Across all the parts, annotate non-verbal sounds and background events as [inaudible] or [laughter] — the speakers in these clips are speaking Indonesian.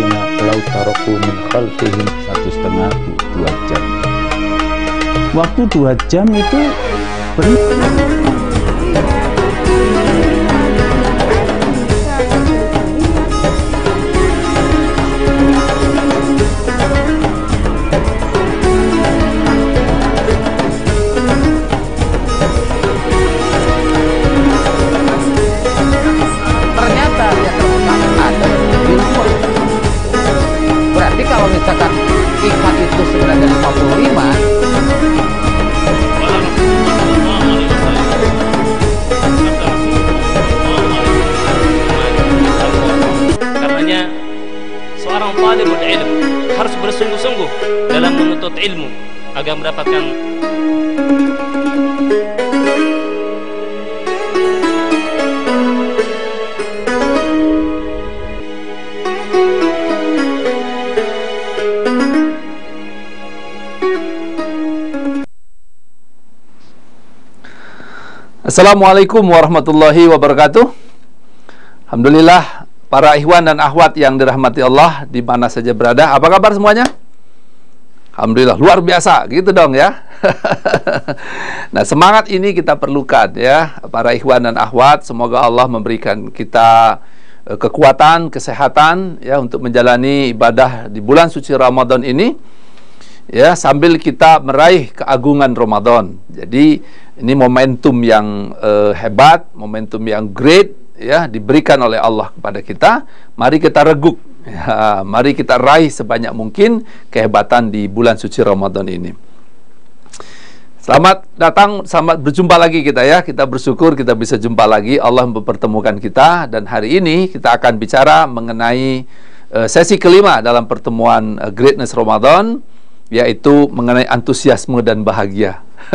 ya'maluna lau taroku min satu setengah dua jam waktu dua jam itu berhenti menuntut ilmu agar mendapatkan Assalamualaikum warahmatullahi wabarakatuh Alhamdulillah para ikhwan dan ahwat yang dirahmati Allah di mana saja berada Apa kabar semuanya? Alhamdulillah luar biasa gitu dong ya. [laughs] nah, semangat ini kita perlukan ya para ikhwan dan ahwat. Semoga Allah memberikan kita eh, kekuatan, kesehatan ya untuk menjalani ibadah di bulan suci Ramadan ini ya sambil kita meraih keagungan Ramadan. Jadi ini momentum yang uh, hebat, momentum yang great ya diberikan oleh Allah kepada kita. Mari kita reguk Ya, mari kita raih sebanyak mungkin kehebatan di bulan suci Ramadan ini. Selamat datang, selamat berjumpa lagi kita ya. Kita bersyukur kita bisa jumpa lagi. Allah mempertemukan kita dan hari ini kita akan bicara mengenai uh, sesi kelima dalam pertemuan uh, Greatness Ramadan yaitu mengenai antusiasme dan bahagia. [laughs]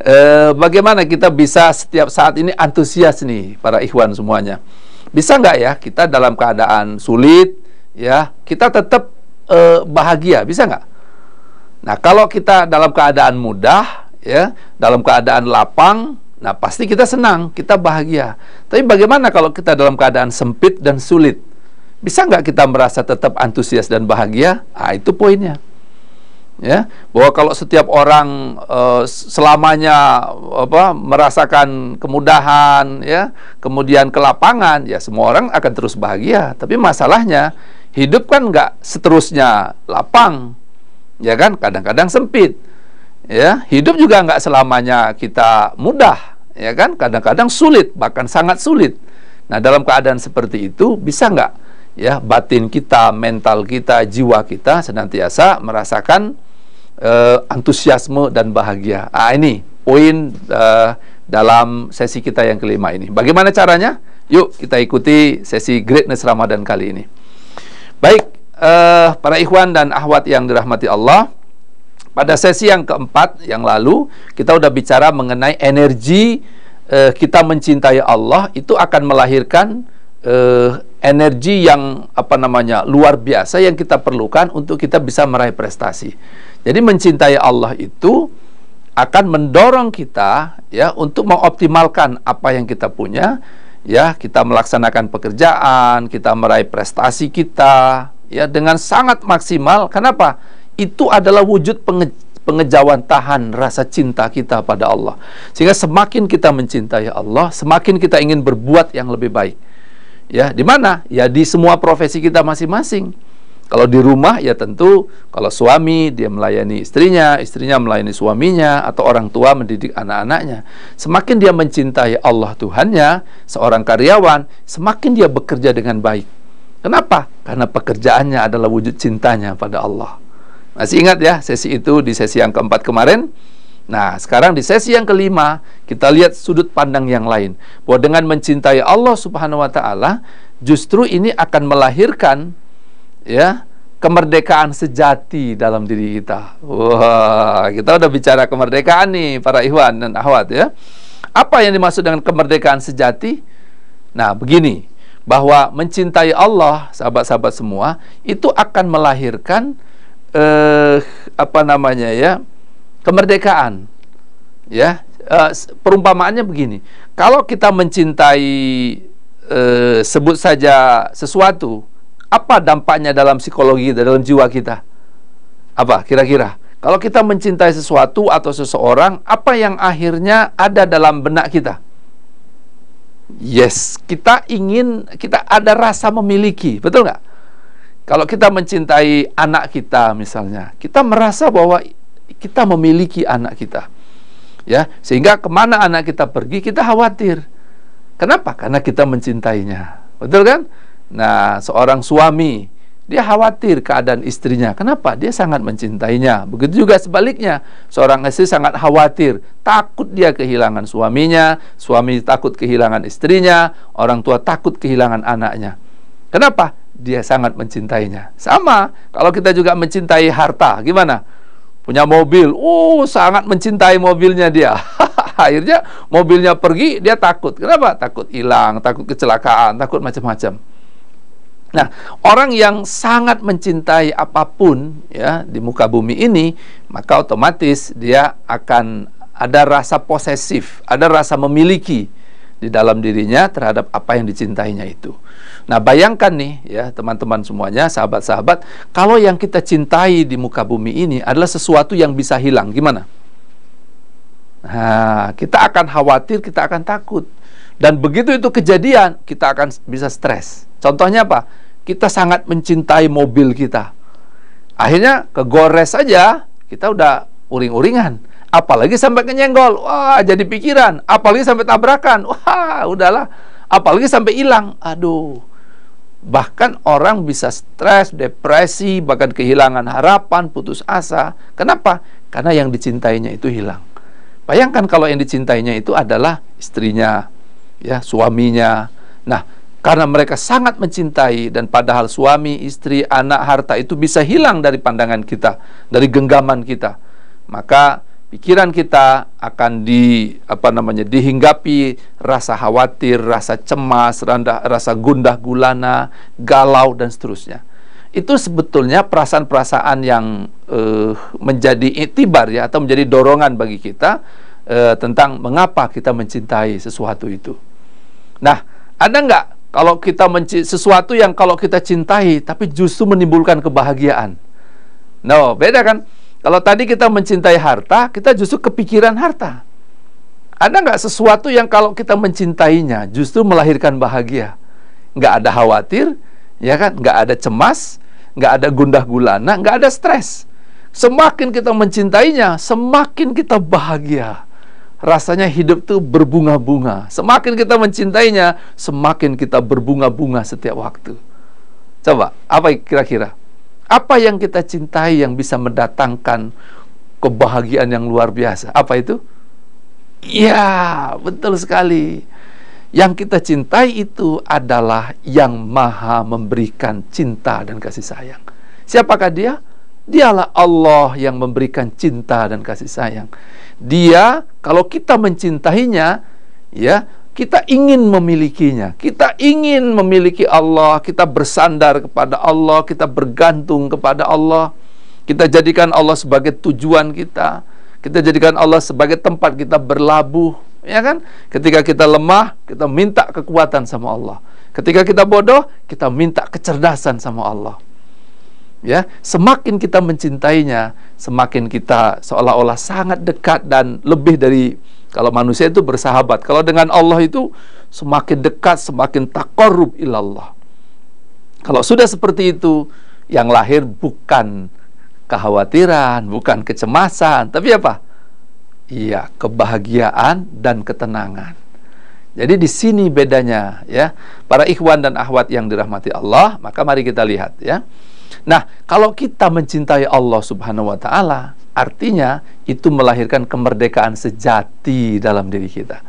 e, bagaimana kita bisa setiap saat ini antusias nih para ikhwan semuanya bisa nggak ya kita dalam keadaan sulit ya kita tetap eh, bahagia bisa nggak nah kalau kita dalam keadaan mudah ya dalam keadaan lapang nah pasti kita senang kita bahagia tapi bagaimana kalau kita dalam keadaan sempit dan sulit bisa nggak kita merasa tetap antusias dan bahagia ah itu poinnya ya bahwa kalau setiap orang uh, selamanya apa merasakan kemudahan ya kemudian kelapangan ya semua orang akan terus bahagia tapi masalahnya hidup kan nggak seterusnya lapang ya kan kadang-kadang sempit ya hidup juga nggak selamanya kita mudah ya kan kadang-kadang sulit bahkan sangat sulit nah dalam keadaan seperti itu bisa nggak ya batin kita, mental kita, jiwa kita senantiasa merasakan uh, antusiasme dan bahagia. Ah ini poin uh, dalam sesi kita yang kelima ini. Bagaimana caranya? Yuk kita ikuti sesi Greatness Ramadan kali ini. Baik, uh, para ikhwan dan ahwat yang dirahmati Allah, pada sesi yang keempat yang lalu kita sudah bicara mengenai energi eh, kita mencintai Allah itu akan melahirkan eh, energi yang apa namanya luar biasa yang kita perlukan untuk kita bisa meraih prestasi. Jadi mencintai Allah itu akan mendorong kita ya untuk mengoptimalkan apa yang kita punya, ya kita melaksanakan pekerjaan, kita meraih prestasi kita ya dengan sangat maksimal. Kenapa? Itu adalah wujud penge pengejauhan tahan rasa cinta kita pada Allah. Sehingga semakin kita mencintai Allah, semakin kita ingin berbuat yang lebih baik. Ya, di mana? Ya di semua profesi kita masing-masing. Kalau di rumah ya tentu kalau suami dia melayani istrinya, istrinya melayani suaminya atau orang tua mendidik anak-anaknya. Semakin dia mencintai Allah Tuhannya, seorang karyawan, semakin dia bekerja dengan baik. Kenapa? Karena pekerjaannya adalah wujud cintanya pada Allah. Masih ingat ya sesi itu di sesi yang keempat kemarin? Nah, sekarang di sesi yang kelima, kita lihat sudut pandang yang lain. Bahwa dengan mencintai Allah Subhanahu wa taala, justru ini akan melahirkan ya, kemerdekaan sejati dalam diri kita. Wah, kita udah bicara kemerdekaan nih para ikhwan dan akhwat ya. Apa yang dimaksud dengan kemerdekaan sejati? Nah, begini, bahwa mencintai Allah, sahabat-sahabat semua, itu akan melahirkan eh apa namanya ya? kemerdekaan. Ya, uh, perumpamaannya begini. Kalau kita mencintai uh, sebut saja sesuatu, apa dampaknya dalam psikologi dalam jiwa kita? Apa kira-kira? Kalau kita mencintai sesuatu atau seseorang, apa yang akhirnya ada dalam benak kita? Yes, kita ingin, kita ada rasa memiliki, betul nggak? Kalau kita mencintai anak kita misalnya, kita merasa bahwa kita memiliki anak kita. Ya, sehingga kemana anak kita pergi kita khawatir. Kenapa? Karena kita mencintainya. Betul kan? Nah, seorang suami dia khawatir keadaan istrinya. Kenapa? Dia sangat mencintainya. Begitu juga sebaliknya, seorang istri sangat khawatir, takut dia kehilangan suaminya, suami takut kehilangan istrinya, orang tua takut kehilangan anaknya. Kenapa? Dia sangat mencintainya. Sama, kalau kita juga mencintai harta, gimana? punya mobil, uh sangat mencintai mobilnya dia. [laughs] Akhirnya mobilnya pergi, dia takut. Kenapa? Takut hilang, takut kecelakaan, takut macam-macam. Nah, orang yang sangat mencintai apapun ya di muka bumi ini, maka otomatis dia akan ada rasa posesif, ada rasa memiliki di dalam dirinya terhadap apa yang dicintainya itu. Nah, bayangkan nih ya teman-teman semuanya, sahabat-sahabat, kalau yang kita cintai di muka bumi ini adalah sesuatu yang bisa hilang, gimana? Nah, kita akan khawatir, kita akan takut. Dan begitu itu kejadian, kita akan bisa stres. Contohnya apa? Kita sangat mencintai mobil kita. Akhirnya kegores saja, kita udah uring-uringan, apalagi sampai kenyenggol, wah jadi pikiran, apalagi sampai tabrakan, wah udahlah, apalagi sampai hilang, aduh. Bahkan orang bisa stres, depresi, bahkan kehilangan harapan, putus asa. Kenapa? Karena yang dicintainya itu hilang. Bayangkan kalau yang dicintainya itu adalah istrinya, ya, suaminya. Nah, karena mereka sangat mencintai dan padahal suami, istri, anak, harta itu bisa hilang dari pandangan kita, dari genggaman kita maka pikiran kita akan di apa namanya dihinggapi rasa khawatir, rasa cemas, rendah, rasa gundah gulana, galau dan seterusnya. Itu sebetulnya perasaan-perasaan yang uh, menjadi itibar ya atau menjadi dorongan bagi kita uh, tentang mengapa kita mencintai sesuatu itu. Nah, ada nggak kalau kita mencintai sesuatu yang kalau kita cintai tapi justru menimbulkan kebahagiaan? No, beda kan? Kalau tadi kita mencintai harta, kita justru kepikiran harta. Ada nggak sesuatu yang kalau kita mencintainya justru melahirkan bahagia? Nggak ada khawatir, ya kan? Nggak ada cemas, nggak ada gundah gulana, nggak ada stres. Semakin kita mencintainya, semakin kita bahagia. Rasanya hidup tuh berbunga-bunga. Semakin kita mencintainya, semakin kita berbunga-bunga setiap waktu. Coba, apa kira-kira? Apa yang kita cintai yang bisa mendatangkan kebahagiaan yang luar biasa? Apa itu? Ya, betul sekali. Yang kita cintai itu adalah yang maha memberikan cinta dan kasih sayang. Siapakah dia? Dialah Allah yang memberikan cinta dan kasih sayang. Dia, kalau kita mencintainya, ya kita ingin memilikinya. Kita ingin memiliki Allah, kita bersandar kepada Allah, kita bergantung kepada Allah. Kita jadikan Allah sebagai tujuan kita. Kita jadikan Allah sebagai tempat kita berlabuh, ya kan? Ketika kita lemah, kita minta kekuatan sama Allah. Ketika kita bodoh, kita minta kecerdasan sama Allah ya semakin kita mencintainya semakin kita seolah-olah sangat dekat dan lebih dari kalau manusia itu bersahabat kalau dengan Allah itu semakin dekat semakin takorub ilallah kalau sudah seperti itu yang lahir bukan kekhawatiran bukan kecemasan tapi apa iya kebahagiaan dan ketenangan jadi di sini bedanya ya para ikhwan dan ahwat yang dirahmati Allah maka mari kita lihat ya Nah, kalau kita mencintai Allah Subhanahu wa taala, artinya itu melahirkan kemerdekaan sejati dalam diri kita.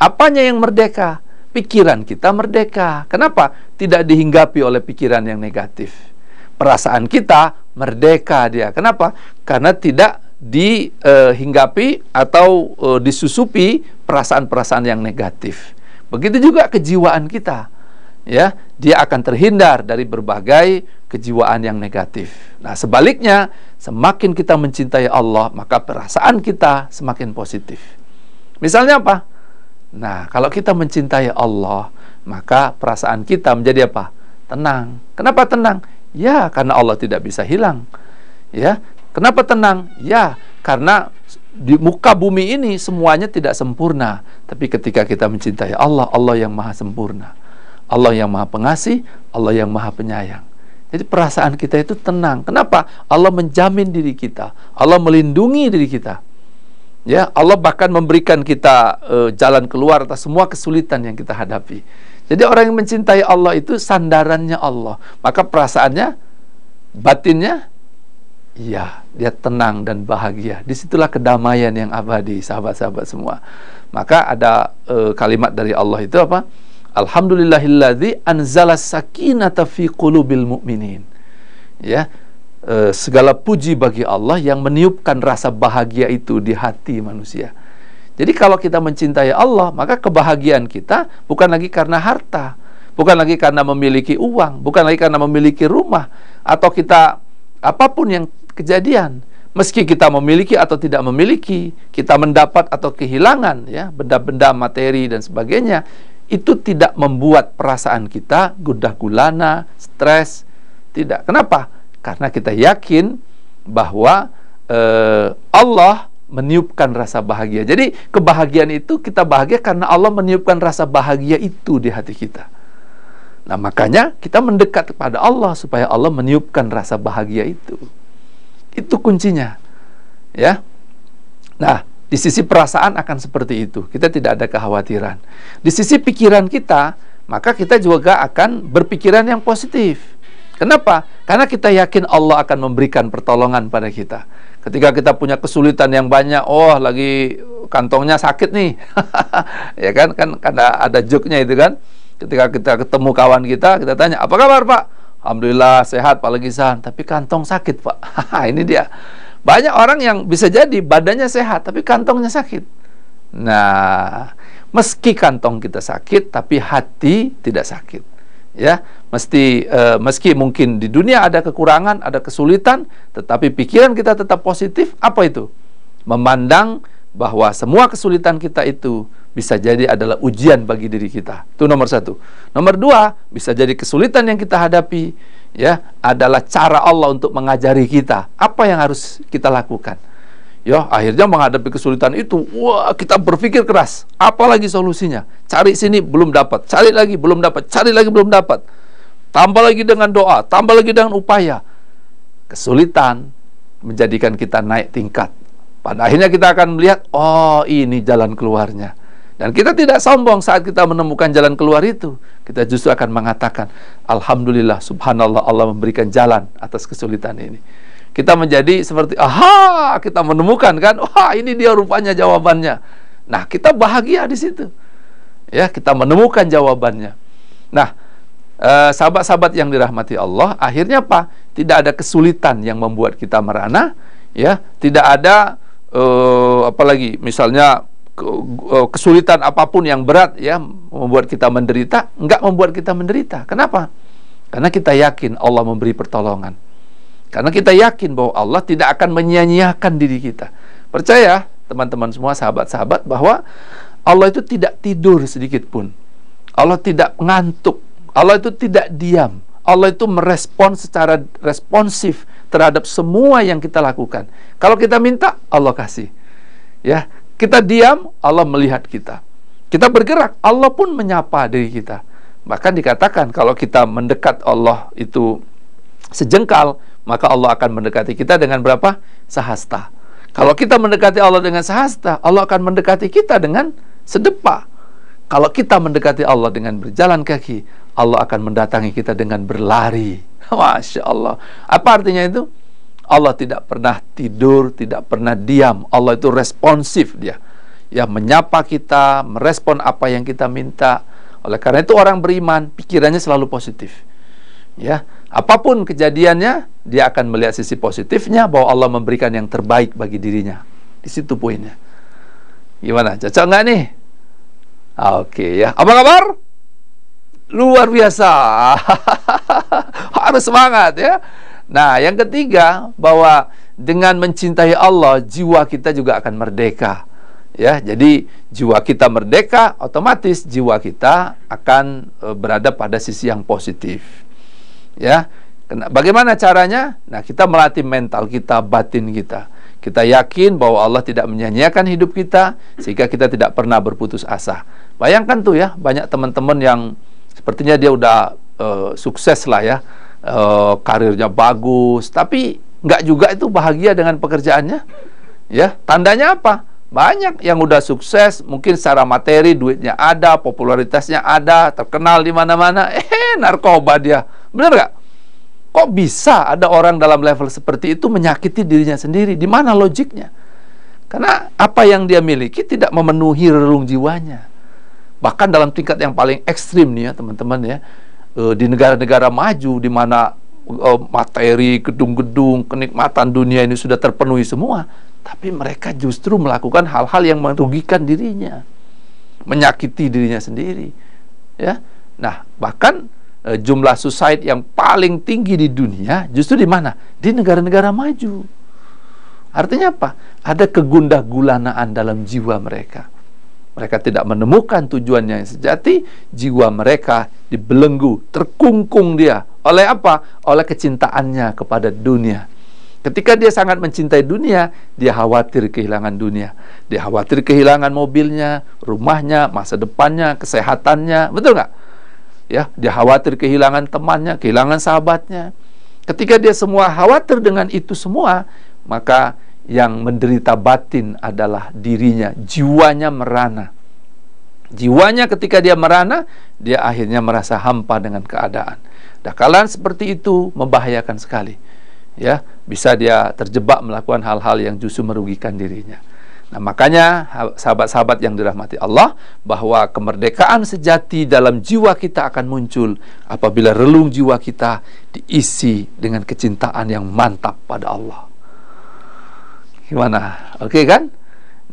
Apanya yang merdeka? Pikiran kita merdeka. Kenapa? Tidak dihinggapi oleh pikiran yang negatif. Perasaan kita merdeka dia. Kenapa? Karena tidak dihinggapi eh, atau eh, disusupi perasaan-perasaan yang negatif. Begitu juga kejiwaan kita. Ya, dia akan terhindar dari berbagai kejiwaan yang negatif. Nah, sebaliknya, semakin kita mencintai Allah, maka perasaan kita semakin positif. Misalnya apa? Nah, kalau kita mencintai Allah, maka perasaan kita menjadi apa? Tenang. Kenapa tenang? Ya, karena Allah tidak bisa hilang. Ya. Kenapa tenang? Ya, karena di muka bumi ini semuanya tidak sempurna, tapi ketika kita mencintai Allah, Allah yang Maha Sempurna. Allah yang Maha Pengasih, Allah yang Maha Penyayang. Jadi perasaan kita itu tenang. Kenapa? Allah menjamin diri kita. Allah melindungi diri kita. Ya, Allah bahkan memberikan kita e, jalan keluar atas semua kesulitan yang kita hadapi. Jadi orang yang mencintai Allah itu sandarannya Allah. Maka perasaannya, batinnya, ya dia tenang dan bahagia. Disitulah kedamaian yang abadi, sahabat-sahabat semua. Maka ada e, kalimat dari Allah itu apa? Alhamdulillahilladzi anzala sakinata fi qulubil mu'minin. Ya, e, segala puji bagi Allah yang meniupkan rasa bahagia itu di hati manusia. Jadi kalau kita mencintai Allah, maka kebahagiaan kita bukan lagi karena harta, bukan lagi karena memiliki uang, bukan lagi karena memiliki rumah atau kita apapun yang kejadian, meski kita memiliki atau tidak memiliki, kita mendapat atau kehilangan ya benda-benda materi dan sebagainya, itu tidak membuat perasaan kita gundah gulana, stres, tidak. Kenapa? Karena kita yakin bahwa eh, Allah meniupkan rasa bahagia. Jadi kebahagiaan itu kita bahagia karena Allah meniupkan rasa bahagia itu di hati kita. Nah, makanya kita mendekat kepada Allah supaya Allah meniupkan rasa bahagia itu. Itu kuncinya. Ya. Nah, di sisi perasaan akan seperti itu. Kita tidak ada kekhawatiran. Di sisi pikiran kita, maka kita juga akan berpikiran yang positif. Kenapa? Karena kita yakin Allah akan memberikan pertolongan pada kita. Ketika kita punya kesulitan yang banyak, oh lagi kantongnya sakit nih. [laughs] ya kan? Kan ada ada nya itu kan. Ketika kita ketemu kawan kita, kita tanya, "Apa kabar, Pak?" Alhamdulillah sehat Pak Legisan, tapi kantong sakit Pak. [laughs] ini dia. Banyak orang yang bisa jadi badannya sehat tapi kantongnya sakit. Nah, meski kantong kita sakit tapi hati tidak sakit. Ya, mesti uh, meski mungkin di dunia ada kekurangan, ada kesulitan, tetapi pikiran kita tetap positif. Apa itu? Memandang bahwa semua kesulitan kita itu bisa jadi adalah ujian bagi diri kita. Itu nomor satu. Nomor dua, bisa jadi kesulitan yang kita hadapi ya adalah cara Allah untuk mengajari kita apa yang harus kita lakukan. Ya, akhirnya menghadapi kesulitan itu, wah kita berpikir keras, apalagi solusinya? Cari sini belum dapat, cari lagi belum dapat, cari lagi belum dapat. Tambah lagi dengan doa, tambah lagi dengan upaya. Kesulitan menjadikan kita naik tingkat. Pada akhirnya kita akan melihat, oh ini jalan keluarnya. Dan kita tidak sombong saat kita menemukan jalan keluar itu. Kita justru akan mengatakan, Alhamdulillah, subhanallah, Allah memberikan jalan atas kesulitan ini. Kita menjadi seperti, aha, kita menemukan kan, wah ini dia rupanya jawabannya. Nah, kita bahagia di situ. Ya, kita menemukan jawabannya. Nah, eh, sahabat-sahabat yang dirahmati Allah, akhirnya apa? Tidak ada kesulitan yang membuat kita merana, ya, tidak ada eh, apalagi misalnya Eh, kesulitan apapun yang berat ya membuat kita menderita, nggak membuat kita menderita. Kenapa? Karena kita yakin Allah memberi pertolongan. Karena kita yakin bahwa Allah tidak akan menyanyiakan diri kita. Percaya teman-teman semua sahabat-sahabat bahwa Allah itu tidak tidur sedikit pun. Allah tidak ngantuk. Allah itu tidak diam. Allah itu merespon secara responsif terhadap semua yang kita lakukan. Kalau kita minta, Allah kasih. Ya, kita diam, Allah melihat kita. Kita bergerak, Allah pun menyapa diri kita. Bahkan dikatakan kalau kita mendekat Allah itu sejengkal, maka Allah akan mendekati kita dengan berapa? Sahasta. Kalau kita mendekati Allah dengan sahasta, Allah akan mendekati kita dengan sedepa. Kalau kita mendekati Allah dengan berjalan kaki, Allah akan mendatangi kita dengan berlari. [laughs] Masya Allah. Apa artinya itu? Allah tidak pernah tidur, tidak pernah diam. Allah itu responsif dia. Ya menyapa kita, merespon apa yang kita minta. Oleh karena itu orang beriman pikirannya selalu positif. Ya, apapun kejadiannya dia akan melihat sisi positifnya bahwa Allah memberikan yang terbaik bagi dirinya. Di situ poinnya. Gimana? Cocok nggak nih? Oke ya. Apa kabar? Luar biasa. [laughs] Harus semangat ya. Nah, yang ketiga bahwa dengan mencintai Allah, jiwa kita juga akan merdeka. Ya, jadi jiwa kita merdeka, otomatis jiwa kita akan e, berada pada sisi yang positif. Ya. Bagaimana caranya? Nah, kita melatih mental kita, batin kita. Kita yakin bahwa Allah tidak menyanyiakan hidup kita sehingga kita tidak pernah berputus asa. Bayangkan tuh ya, banyak teman-teman yang sepertinya dia udah e, sukses lah ya uh, karirnya bagus, tapi nggak juga itu bahagia dengan pekerjaannya. Ya, tandanya apa? Banyak yang udah sukses, mungkin secara materi duitnya ada, popularitasnya ada, terkenal di mana-mana. [laughs] Eh, narkoba dia. Bener nggak? Kok bisa ada orang dalam level seperti itu menyakiti dirinya sendiri? Di mana logiknya? Karena apa yang dia miliki tidak memenuhi relung jiwanya. Bahkan dalam tingkat yang paling ekstrim nih ya teman-teman ya uh, di negara-negara maju di mana uh, materi, gedung-gedung, kenikmatan dunia ini sudah terpenuhi semua, tapi mereka justru melakukan hal-hal yang merugikan dirinya, menyakiti dirinya sendiri. Ya. Nah, bahkan uh, jumlah suicide yang paling tinggi di dunia justru di mana? Di negara-negara maju. Artinya apa? Ada kegundah gulanaan dalam jiwa mereka mereka tidak menemukan tujuannya yang sejati, jiwa mereka dibelenggu, terkungkung dia. Oleh apa? Oleh kecintaannya kepada dunia. Ketika dia sangat mencintai dunia, dia khawatir kehilangan dunia. Dia khawatir kehilangan mobilnya, rumahnya, masa depannya, kesehatannya. Betul nggak? Ya, dia khawatir kehilangan temannya, kehilangan sahabatnya. Ketika dia semua khawatir dengan itu semua, maka yang menderita batin adalah dirinya, jiwanya merana. Jiwanya ketika dia merana, dia akhirnya merasa hampa dengan keadaan. Dakalan seperti itu membahayakan sekali. Ya, bisa dia terjebak melakukan hal-hal yang justru merugikan dirinya. Nah, makanya sahabat-sahabat yang dirahmati Allah bahwa kemerdekaan sejati dalam jiwa kita akan muncul apabila relung jiwa kita diisi dengan kecintaan yang mantap pada Allah gimana? Oke okay, kan?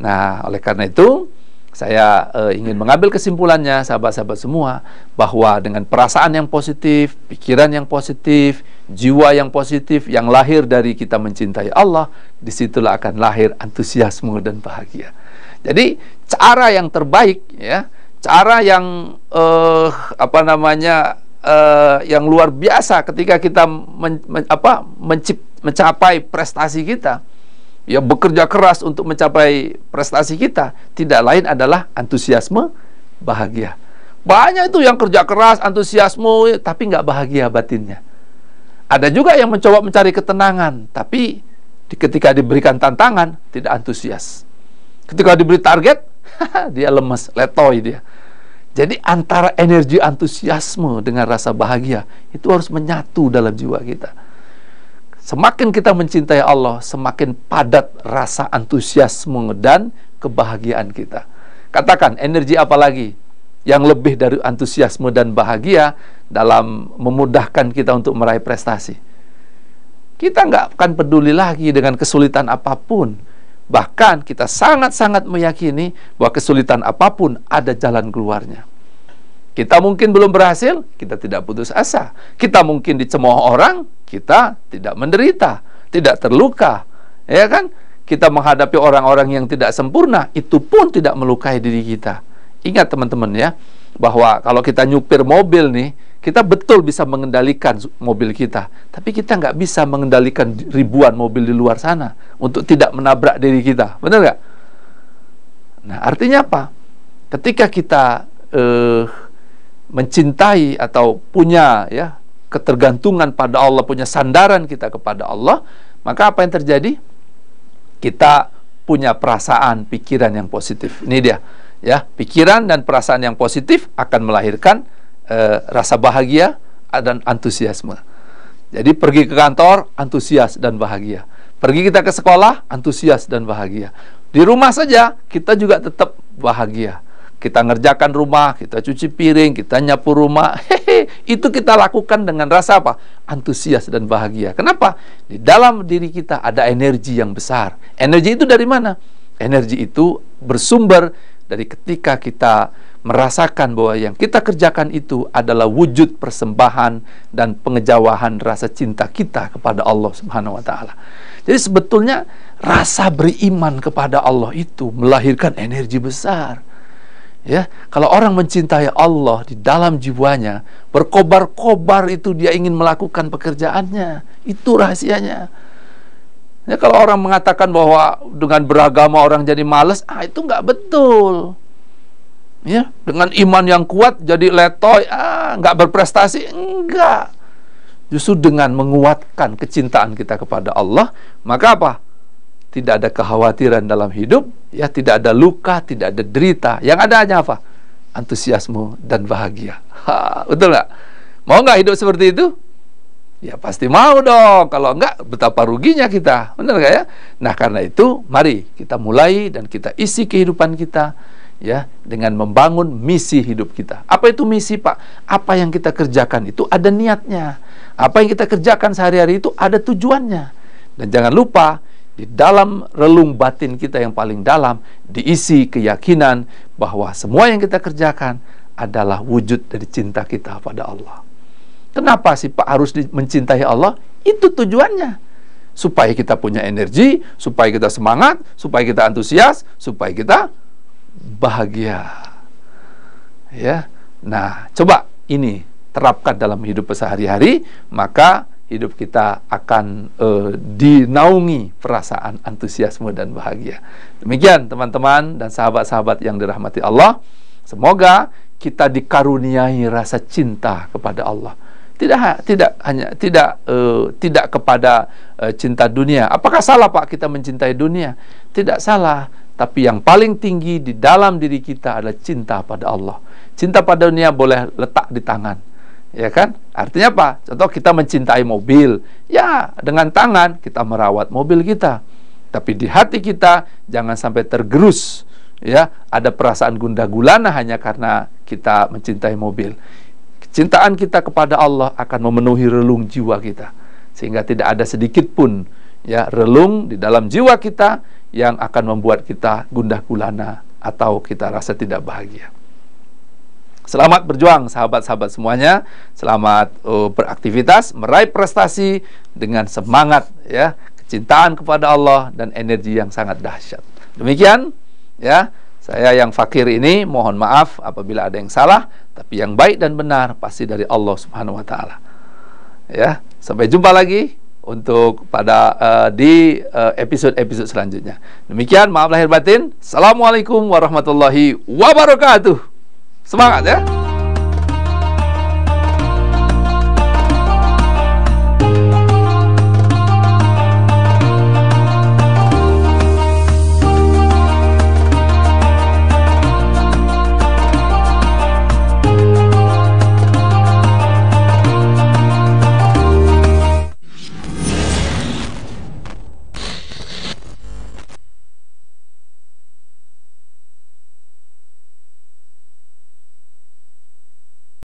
Nah, oleh karena itu saya uh, ingin mengambil kesimpulannya sahabat-sahabat semua bahwa dengan perasaan yang positif, pikiran yang positif, jiwa yang positif yang lahir dari kita mencintai Allah, disitulah akan lahir antusiasme dan bahagia. Jadi cara yang terbaik ya, cara yang uh, apa namanya uh, yang luar biasa ketika kita men, men, apa mencip, mencapai prestasi kita ya bekerja keras untuk mencapai prestasi kita tidak lain adalah antusiasme bahagia. Banyak itu yang kerja keras, antusiasme tapi nggak bahagia batinnya. Ada juga yang mencoba mencari ketenangan tapi ketika diberikan tantangan tidak antusias. Ketika diberi target [laughs] dia lemes, letoy dia. Jadi antara energi antusiasme dengan rasa bahagia itu harus menyatu dalam jiwa kita. Semakin kita mencintai Allah, semakin padat rasa antusiasme dan kebahagiaan kita. Katakan, energi apa lagi yang lebih dari antusiasme dan bahagia dalam memudahkan kita untuk meraih prestasi? Kita nggak akan peduli lagi dengan kesulitan apapun. Bahkan kita sangat-sangat meyakini bahwa kesulitan apapun ada jalan keluarnya. Kita mungkin belum berhasil, kita tidak putus asa. Kita mungkin dicemooh orang, kita tidak menderita, tidak terluka. Ya kan? Kita menghadapi orang-orang yang tidak sempurna, itu pun tidak melukai diri kita. Ingat teman-teman ya, bahwa kalau kita nyupir mobil nih, kita betul bisa mengendalikan mobil kita, tapi kita nggak bisa mengendalikan ribuan mobil di luar sana untuk tidak menabrak diri kita, benar nggak? Nah, artinya apa? Ketika kita Uh, mencintai atau punya ya ketergantungan pada Allah, punya sandaran kita kepada Allah, maka apa yang terjadi? Kita punya perasaan, pikiran yang positif. Ini dia, ya, pikiran dan perasaan yang positif akan melahirkan eh, rasa bahagia dan antusiasme. Jadi pergi ke kantor antusias dan bahagia. Pergi kita ke sekolah antusias dan bahagia. Di rumah saja kita juga tetap bahagia kita ngerjakan rumah, kita cuci piring, kita nyapu rumah. [laughs] Hehe, itu kita lakukan dengan rasa apa? Antusias dan bahagia. Kenapa? Di dalam diri kita ada energi yang besar. Energi itu dari mana? Energi itu bersumber dari ketika kita merasakan bahwa yang kita kerjakan itu adalah wujud persembahan dan pengejawahan rasa cinta kita kepada Allah Subhanahu wa taala. Jadi sebetulnya rasa beriman kepada Allah itu melahirkan energi besar. Ya, kalau orang mencintai Allah di dalam jiwanya, berkobar-kobar itu dia ingin melakukan pekerjaannya. Itu rahasianya. Ya, kalau orang mengatakan bahwa dengan beragama orang jadi males, ah itu nggak betul. Ya, dengan iman yang kuat jadi letoy, ah nggak berprestasi, enggak. Justru dengan menguatkan kecintaan kita kepada Allah, maka apa? tidak ada kekhawatiran dalam hidup, ya tidak ada luka, tidak ada derita. Yang ada hanya apa? Antusiasme dan bahagia. Ha, betul nggak? Mau nggak hidup seperti itu? Ya pasti mau dong. Kalau nggak betapa ruginya kita. Benar nggak ya? Nah, karena itu mari kita mulai dan kita isi kehidupan kita ya dengan membangun misi hidup kita. Apa itu misi, Pak? Apa yang kita kerjakan itu ada niatnya. Apa yang kita kerjakan sehari-hari itu ada tujuannya. Dan jangan lupa di dalam relung batin kita yang paling dalam diisi keyakinan bahwa semua yang kita kerjakan adalah wujud dari cinta kita pada Allah. Kenapa sih Pak harus mencintai Allah? Itu tujuannya. Supaya kita punya energi, supaya kita semangat, supaya kita antusias, supaya kita bahagia. Ya. Nah, coba ini terapkan dalam hidup sehari-hari, maka hidup kita akan uh, dinaungi perasaan antusiasme dan bahagia. Demikian teman-teman dan sahabat-sahabat yang dirahmati Allah, semoga kita dikaruniai rasa cinta kepada Allah. Tidak tidak hanya tidak uh, tidak kepada uh, cinta dunia. Apakah salah Pak kita mencintai dunia? Tidak salah, tapi yang paling tinggi di dalam diri kita adalah cinta pada Allah. Cinta pada dunia boleh letak di tangan ya kan? Artinya apa? Contoh kita mencintai mobil, ya dengan tangan kita merawat mobil kita, tapi di hati kita jangan sampai tergerus, ya ada perasaan gundah gulana hanya karena kita mencintai mobil. cintaan kita kepada Allah akan memenuhi relung jiwa kita, sehingga tidak ada sedikit pun ya relung di dalam jiwa kita yang akan membuat kita gundah gulana atau kita rasa tidak bahagia. Selamat berjuang sahabat-sahabat semuanya. Selamat uh, beraktivitas, meraih prestasi dengan semangat ya, kecintaan kepada Allah dan energi yang sangat dahsyat. Demikian ya, saya yang fakir ini mohon maaf apabila ada yang salah, tapi yang baik dan benar pasti dari Allah Subhanahu wa taala. Ya, sampai jumpa lagi untuk pada uh, di uh, episode-episode uh, selanjutnya. Demikian maaf lahir batin. Assalamualaikum warahmatullahi wabarakatuh. 是吗？姐。